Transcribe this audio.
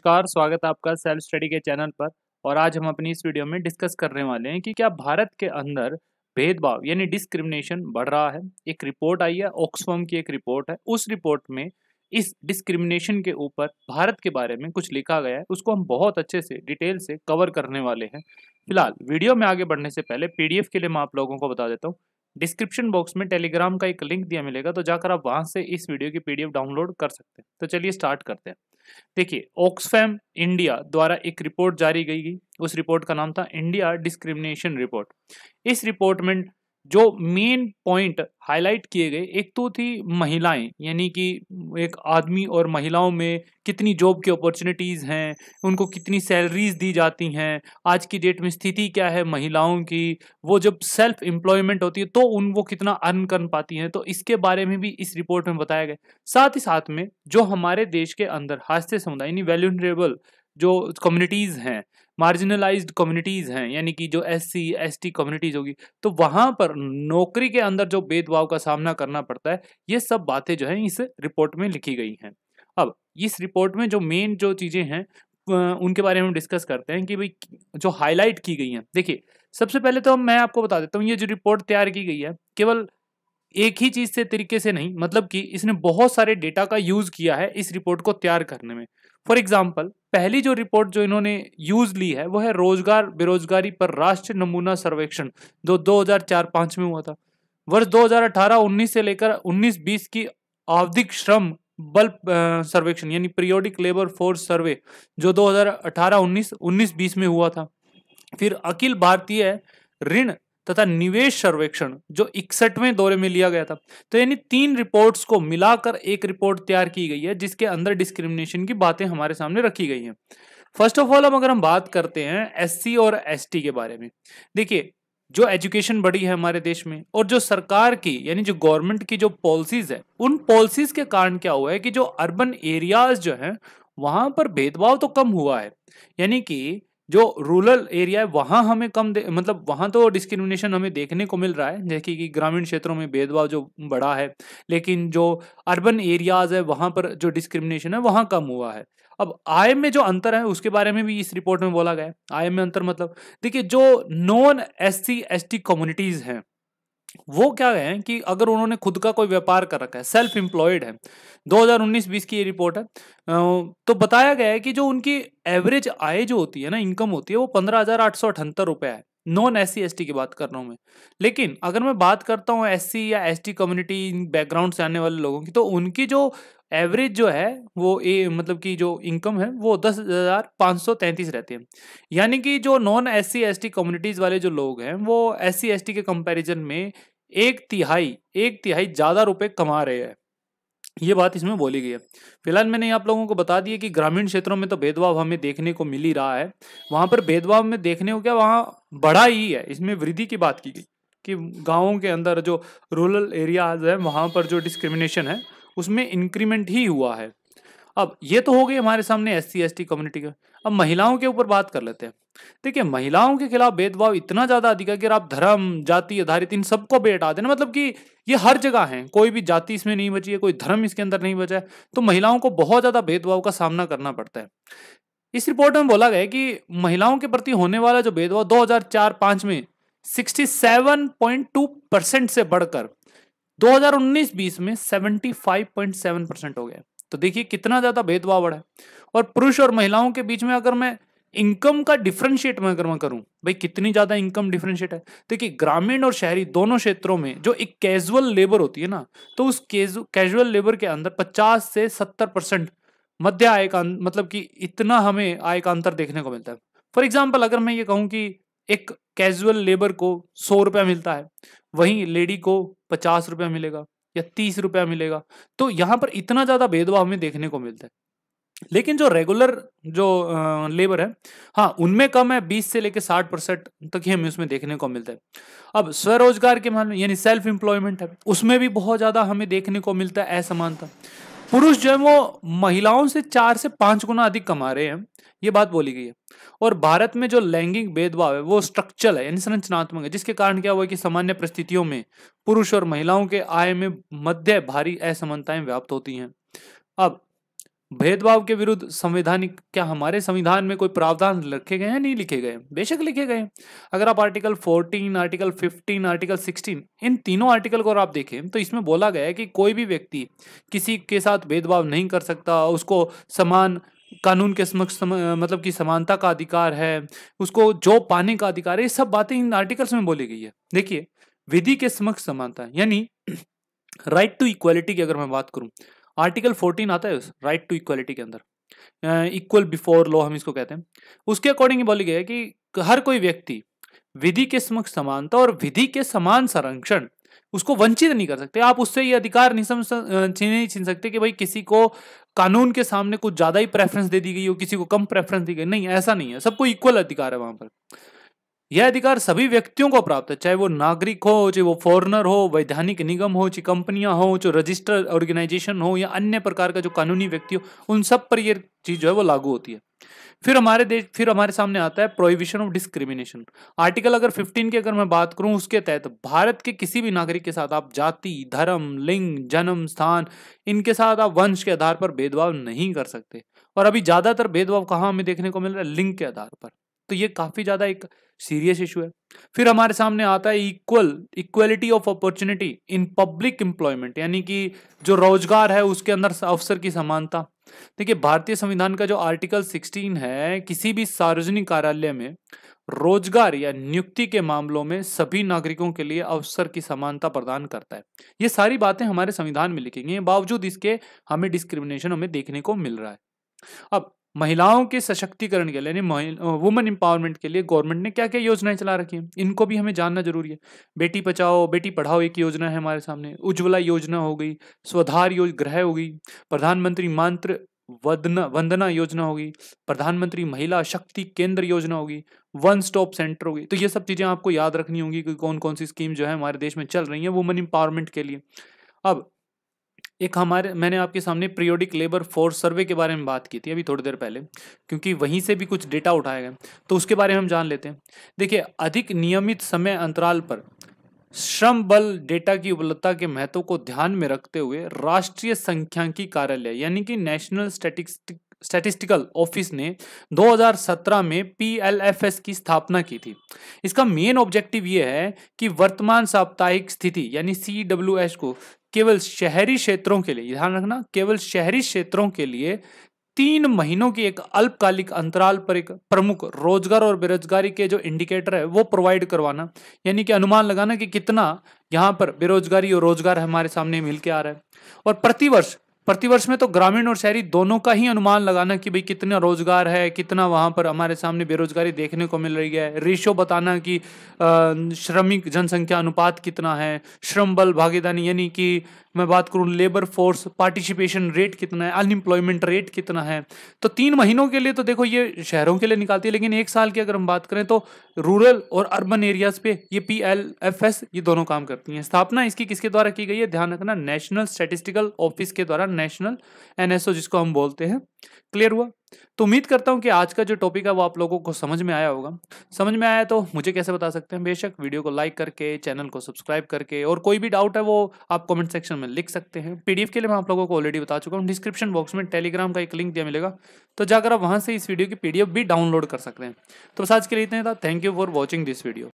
नमस्कार स्वागत है आपका सेल्फ स्टडी के चैनल पर और आज हम अपनी इस वीडियो में डिस्कस करने वाले हैं कि क्या भारत के अंदर भेदभाव यानी डिस्क्रिमिनेशन बढ़ रहा है एक रिपोर्ट आई है ऑक्सफॉर्म की एक रिपोर्ट है उस रिपोर्ट में इस डिस्क्रिमिनेशन के ऊपर भारत के बारे में कुछ लिखा गया है उसको हम बहुत अच्छे से डिटेल से कवर करने वाले हैं फिलहाल वीडियो में आगे बढ़ने से पहले पीडीएफ के लिए मैं आप लोगों को बता देता हूँ डिस्क्रिप्शन बॉक्स में टेलीग्राम का एक लिंक दिया मिलेगा तो जाकर आप वहां से इस वीडियो की पीडीएफ डाउनलोड कर सकते हैं तो चलिए स्टार्ट करते हैं देखिए ऑक्सफैम इंडिया द्वारा एक रिपोर्ट जारी की गई उस रिपोर्ट का नाम था इंडिया डिस्क्रिमिनेशन रिपोर्ट इस रिपोर्ट में जो मेन पॉइंट हाईलाइट किए गए एक तो थी महिलाएं यानी कि एक आदमी और महिलाओं में कितनी जॉब की अपॉर्चुनिटीज़ हैं उनको कितनी सैलरीज दी जाती हैं आज की डेट में स्थिति क्या है महिलाओं की वो जब सेल्फ एम्प्लॉयमेंट होती है तो उन वो कितना अर्न कर पाती हैं तो इसके बारे में भी इस रिपोर्ट में बताया गया साथ ही साथ में जो हमारे देश के अंदर हास्य समुदाय यानी वैल्यूरेबल जो कम्युनिटीज़ हैं मार्जिनलाइज्ड कम्युनिटीज़ हैं यानी कि जो S C S T communities होगी तो वहाँ पर नौकरी के अंदर जो भेदभाव का सामना करना पड़ता है ये सब बातें जो है इस रिपोर्ट में लिखी गई हैं अब इस रिपोर्ट में जो मेन जो चीज़ें हैं उनके बारे में हम डिस्कस करते हैं कि भाई जो हाईलाइट की गई हैं देखिए सबसे पहले तो मैं आपको बता देता हूँ ये जो रिपोर्ट तैयार की गई है केवल एक ही चीज़ से तरीके से नहीं मतलब कि इसने बहुत सारे डेटा का यूज़ किया है इस रिपोर्ट को तैयार करने में फॉर एग्जाम्पल पहली जो रिपोर्ट जो इन्होंने यूज ली है वो है रोजगार बेरोजगारी पर राष्ट्रीय नमूना सर्वेक्षण जो 2004-5 में हुआ था वर्ष 2018-19 से लेकर 19-20 की आवधिक श्रम बल सर्वेक्षण यानी पीरियोडिक लेबर फोर्स सर्वे जो 2018-19 19-20 में हुआ था फिर अखिल भारतीय ऋण तथा निवेश सर्वेक्षण जो इकसठवें दौरे में लिया गया था तो यानी तीन रिपोर्ट्स को मिलाकर एक रिपोर्ट तैयार की गई है जिसके अंदर डिस्क्रिमिनेशन की बातें हमारे सामने रखी गई हैं फर्स्ट ऑफ ऑल अब अगर हम बात करते हैं एस और एस के बारे में देखिए जो एजुकेशन बढ़ी है हमारे देश में और जो सरकार की यानी जो गवर्नमेंट की जो पॉलिसीज है उन पॉलिसीज के कारण क्या हुआ है कि जो अर्बन एरियाज जो हैं वहां पर भेदभाव तो कम हुआ है यानी कि जो रूरल एरिया है वहाँ हमें कम मतलब वहाँ तो डिस्क्रिमिनेशन हमें देखने को मिल रहा है जैसे कि ग्रामीण क्षेत्रों में भेदभाव जो बड़ा है लेकिन जो अर्बन एरियाज़ है वहाँ पर जो डिस्क्रिमिनेशन है वहाँ कम हुआ है अब आय में जो अंतर है उसके बारे में भी इस रिपोर्ट में बोला गया है आय में अंतर मतलब देखिए जो non S C S T communities हैं वो क्या है कि अगर उन्होंने खुद का कोई व्यापार कर रखा है सेल्फ एम्प्लॉयड है 2019-20 की ये रिपोर्ट है तो बताया गया है कि जो उनकी एवरेज आय जो होती है ना इनकम होती है वो पंद्रह हजार आठ सौ अठहत्तर रुपये है नॉन एस सी की बात कर रहा हूँ मैं लेकिन अगर मैं बात करता हूँ एस या एस कम्युनिटी बैकग्राउंड से आने वाले लोगों की तो उनकी जो एवरेज जो है वो ए मतलब कि जो इनकम है वो दस हज़ार पाँच सौ तैंतीस रहती है यानी कि जो non S C S T communities वाले जो लोग हैं वो एस सी एस टी के कंपैरिजन में एक तिहाई एक तिहाई ज़्यादा रुपए कमा रहे हैं ये बात इसमें बोली गई है फिलहाल मैंने आप लोगों को बता दिया कि ग्रामीण क्षेत्रों में तो भेदभाव हमें देखने को मिल ही रहा है वहाँ पर भेदभाव में देखने को क्या वहाँ बढ़ा ही है इसमें वृद्धि की बात की गई कि गाँव के अंदर जो रूरल एरियाज है वहाँ पर जो डिस्क्रिमिनेशन है उसमें इंक्रीमेंट ही हुआ है अब ये तो हो गई हमारे सामने एस सी कम्युनिटी का अब महिलाओं के ऊपर बात कर लेते हैं देखिए महिलाओं के खिलाफ भेदभाव इतना ज्यादा अधिक है कि आप धर्म जाति आधारित इन सबको बेटा देना मतलब कि ये हर जगह है कोई भी जाति इसमें नहीं बची है कोई धर्म इसके अंदर नहीं बचा है तो महिलाओं को बहुत ज्यादा भेदभाव का सामना करना पड़ता है इस रिपोर्ट में बोला गया कि महिलाओं के प्रति होने वाला जो भेदभाव 2004-5 में 67.2 परसेंट से बढ़कर 2019-20 में 75.7 परसेंट हो गया तो देखिए कितना ज़्यादा भेदभाव बढ़ा है और पुरुष और महिलाओं के बीच में अगर मैं इनकम का डिफ्रेंशिएट मैं अगर मैं करूं भाई कितनी ज़्यादा इनकम डिफरेंशिएट है देखिए ग्रामीण और शहरी दोनों क्षेत्रों में जो एक कैजुअल लेबर होती है ना तो उस कैजुअल लेबर के अंदर 50 से 70 परसेंट मध्य आय का मतलब कि इतना हमें आय का अंतर देखने को मिलता है फॉर एग्जाम्पल अगर मैं ये कहूँ कि एक कैजुअल लेबर को सौ रुपया मिलता है वहीं लेडी को पचास रुपया मिलेगा या तीस रुपया मिलेगा तो यहाँ पर इतना ज़्यादा भेदभाव हमें देखने को मिलता है लेकिन जो रेगुलर जो लेबर है हाँ उनमें कम है बीस से लेकर साठ परसेंट तक ही हमें उसमें देखने को मिलता है अब स्वरोजगार के मामले यानी सेल्फ एम्प्लॉयमेंट है उसमें भी बहुत ज़्यादा हमें देखने को मिलता है असमानता पुरुष जो है वो महिलाओं से चार से पांच गुना अधिक कमा रहे हैं ये बात बोली गई है और भारत में जो लैंगिक भेदभाव है वो स्ट्रक्चरल है यानी संरचनात्मक है जिसके कारण क्या हुआ कि सामान्य परिस्थितियों में पुरुष और महिलाओं के आय में मध्य भारी असमानताएं व्याप्त होती हैं अब भेदभाव के विरुद्ध संवैधानिक क्या हमारे संविधान में कोई प्रावधान रखे गए हैं नहीं लिखे गए बेशक लिखे गए अगर आप आर्टिकल 14 आर्टिकल 15 आर्टिकल 16 इन तीनों आर्टिकल को आप देखें तो इसमें बोला गया है कि कोई भी व्यक्ति किसी के साथ भेदभाव नहीं कर सकता उसको समान कानून के समक्ष सम, मतलब कि समानता का अधिकार है उसको जॉब पाने का अधिकार है ये सब बातें इन आर्टिकल्स में बोली गई है देखिए विधि के समक्ष समानता यानी राइट टू इक्वालिटी की अगर मैं बात करूं आर्टिकल 14 आता है राइट टू इक्वालिटी के अंदर इक्वल बिफोर लॉ हम इसको कहते हैं उसके अकॉर्डिंग बोली गया कि हर कोई व्यक्ति विधि के समक्ष समानता और विधि के समान संरक्षण उसको वंचित नहीं कर सकते आप उससे ये अधिकार नहीं समझ छीन नहीं छीन सकते कि भाई किसी को कानून के सामने कुछ ज्यादा ही प्रेफरेंस दे दी गई हो किसी को कम प्रेफरेंस दी गई नहीं ऐसा नहीं है सबको इक्वल अधिकार है वहां पर यह अधिकार सभी व्यक्तियों को प्राप्त है चाहे वो नागरिक हो चाहे वो फॉरनर हो वैधानिक निगम हो चाहे कंपनियां हो चाहे रजिस्टर ऑर्गेनाइजेशन हो या अन्य प्रकार का जो कानूनी व्यक्ति हो उन सब पर यह चीज जो है वो लागू होती है फिर हमारे देश फिर हमारे सामने आता है प्रोहिबिशन ऑफ डिस्क्रिमिनेशन आर्टिकल अगर 15 की अगर मैं बात करूं उसके तहत भारत के किसी भी नागरिक के साथ आप जाति धर्म लिंग जन्म स्थान इनके साथ आप वंश के आधार पर भेदभाव नहीं कर सकते और अभी ज्यादातर भेदभाव कहाँ हमें देखने को मिल रहा है लिंग के आधार पर तो ये काफ़ी ज़्यादा एक सीरियस इशू है फिर हमारे सामने आता है equal equality of opportunity in public employment यानी कि जो रोजगार है उसके अंदर अवसर की समानता देखिए भारतीय संविधान का जो आर्टिकल 16 है किसी भी सार्वजनिक कार्यालय में रोजगार या नियुक्ति के मामलों में सभी नागरिकों के लिए अवसर की समानता प्रदान करता है ये सारी बातें हमारे संविधान में लिखेंगे बावजूद इसके हमें डिस्क्रिमिनेशन हमें देखने को मिल रहा है अब महिलाओं के सशक्तिकरण के लिए यानी वुमेन एम्पावरमेंट के लिए गवर्नमेंट ने क्या क्या योजनाएं चला रखी हैं इनको भी हमें जानना जरूरी है बेटी बचाओ बेटी पढ़ाओ एक योजना है हमारे सामने उज्ज्वला योजना हो गई स्वधार योजना ग्रह हो गई प्रधानमंत्री मंत्र वंदना वंदना योजना होगी प्रधानमंत्री महिला शक्ति केंद्र योजना होगी वन स्टॉप सेंटर होगी तो ये सब चीज़ें आपको याद रखनी होंगी कि कौन कौन सी स्कीम जो है हमारे देश में चल रही है वुमेन एम्पावरमेंट के लिए अब एक हमारे मैंने आपके सामने प्रियोडिक लेबर फोर्स सर्वे के बारे में बात की थी अभी थोड़ी देर पहले क्योंकि वहीं से भी कुछ डेटा उठाया गया तो उसके बारे में हम जान लेते हैं देखिए अधिक नियमित समय अंतराल पर श्रम बल डेटा की उपलब्धता के महत्व को ध्यान में रखते हुए राष्ट्रीय संख्यांकी कार्यालय यानी कि नेशनल स्टैटिस्टिक स्टैटिस्टिकल ऑफिस ने 2017 में पीएलएफएस की स्थापना की थी इसका मेन ऑब्जेक्टिव यह है कि वर्तमान साप्ताहिक स्थिति यानी सी को केवल शहरी क्षेत्रों के लिए ध्यान रखना केवल शहरी क्षेत्रों के लिए तीन महीनों की एक अल्पकालिक अंतराल पर एक प्रमुख रोजगार और बेरोजगारी के जो इंडिकेटर है वो प्रोवाइड करवाना यानी कि अनुमान लगाना कि कितना यहाँ पर बेरोजगारी और रोजगार हमारे सामने मिलकर आ रहा है और प्रतिवर्ष प्रतिवर्ष में तो ग्रामीण और शहरी दोनों का ही अनुमान लगाना कि भाई कितना रोजगार है कितना वहाँ पर हमारे सामने बेरोजगारी देखने को मिल रही है रेशो बताना कि श्रमिक जनसंख्या अनुपात कितना है श्रम बल भागीदारी यानी कि मैं बात करूँ लेबर फोर्स पार्टिसिपेशन रेट कितना है अनएम्प्लॉयमेंट रेट कितना है तो तीन महीनों के लिए तो देखो ये शहरों के लिए निकालती है लेकिन एक साल की अगर हम बात करें तो रूरल और अर्बन एरियाज पे ये पी एल एफ एस ये दोनों काम करती हैं स्थापना इसकी किसके द्वारा की गई है ध्यान रखना नेशनल स्टेटिस्टिकल ऑफिस के द्वारा नेशनल एनएसओ जिसको हम बोलते हैं क्लियर हुआ तो उम्मीद करता हूँ कि आज का जो टॉपिक है वो आप लोगों को समझ में आया होगा समझ में आया तो मुझे कैसे बता सकते हैं बेशक वीडियो को लाइक करके चैनल को सब्सक्राइब करके और कोई भी डाउट है वो आप कमेंट सेक्शन में लिख सकते हैं पीडीएफ के लिए मैं आप लोगों को ऑलरेडी बता चुका हूँ डिस्क्रिप्शन बॉक्स में टेलीग्राम का एक लिंक दिया मिलेगा तो जाकर आप वहाँ से इस वीडियो की पीडीएफ भी डाउनलोड कर सकते हैं तो बस आज के लिए इतना था thank you for watching this video